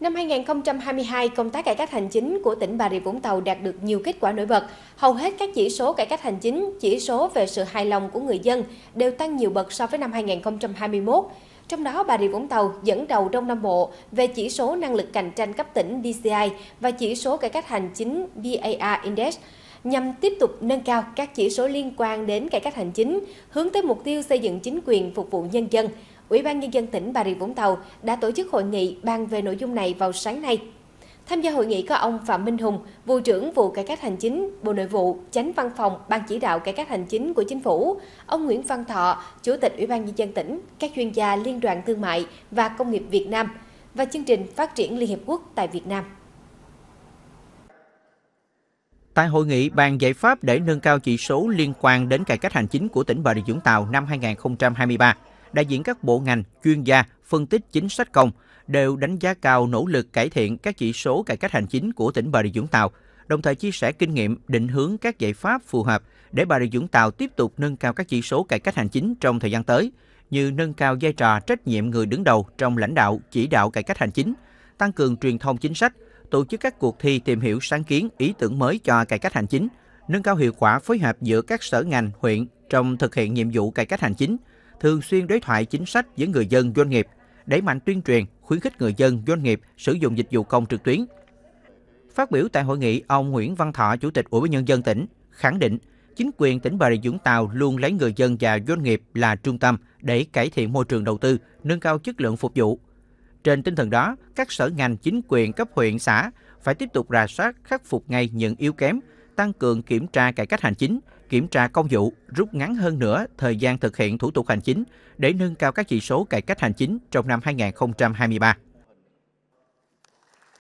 Năm 2022, công tác cải cách hành chính của tỉnh Bà Rịa Vũng Tàu đạt được nhiều kết quả nổi bật. Hầu hết các chỉ số cải cách hành chính, chỉ số về sự hài lòng của người dân đều tăng nhiều bậc so với năm 2021. Trong đó, Bà Rịa Vũng Tàu dẫn đầu Đông Nam Bộ về chỉ số năng lực cạnh tranh cấp tỉnh DCI và chỉ số cải cách hành chính VAR Index nhằm tiếp tục nâng cao các chỉ số liên quan đến cải cách hành chính, hướng tới mục tiêu xây dựng chính quyền phục vụ nhân dân, Ủy ban Nhân dân tỉnh Bà Rịa Vũng Tàu đã tổ chức hội nghị bàn về nội dung này vào sáng nay. Tham gia hội nghị có ông Phạm Minh Hùng, vụ trưởng vụ cải cách hành chính, Bộ Nội vụ, Chánh văn phòng, Ban chỉ đạo cải cách hành chính của chính phủ, ông Nguyễn Văn Thọ, Chủ tịch Ủy ban Nhân dân tỉnh, các chuyên gia Liên đoàn Thương mại và Công nghiệp Việt Nam và chương trình phát triển Liên Hiệp Quốc tại Việt Nam. Tại hội nghị bàn giải pháp để nâng cao chỉ số liên quan đến cải cách hành chính của tỉnh Bà Rịa Vũng Tàu năm 2023, đại diện các bộ ngành, chuyên gia phân tích chính sách công đều đánh giá cao nỗ lực cải thiện các chỉ số cải cách hành chính của tỉnh Bà Rịa Vũng Tàu, đồng thời chia sẻ kinh nghiệm, định hướng các giải pháp phù hợp để Bà Rịa Vũng Tàu tiếp tục nâng cao các chỉ số cải cách hành chính trong thời gian tới, như nâng cao vai trò trách nhiệm người đứng đầu trong lãnh đạo, chỉ đạo cải cách hành chính, tăng cường truyền thông chính sách, tổ chức các cuộc thi tìm hiểu sáng kiến, ý tưởng mới cho cải cách hành chính, nâng cao hiệu quả phối hợp giữa các sở ngành, huyện trong thực hiện nhiệm vụ cải cách hành chính, thường xuyên đối thoại chính sách với người dân doanh nghiệp, đẩy mạnh tuyên truyền, khuyến khích người dân doanh nghiệp sử dụng dịch vụ công trực tuyến. Phát biểu tại hội nghị, ông Nguyễn Văn Thọ, Chủ tịch Ủy ban nhân dân tỉnh, khẳng định chính quyền tỉnh Bà Rịa Vũng Tàu luôn lấy người dân và doanh nghiệp là trung tâm để cải thiện môi trường đầu tư, nâng cao chất lượng phục vụ. Trên tinh thần đó, các sở ngành chính quyền cấp huyện xã phải tiếp tục rà soát khắc phục ngay những yếu kém, tăng cường kiểm tra cải cách hành chính, kiểm tra công vụ, rút ngắn hơn nữa thời gian thực hiện thủ tục hành chính để nâng cao các chỉ số cải cách hành chính trong năm 2023.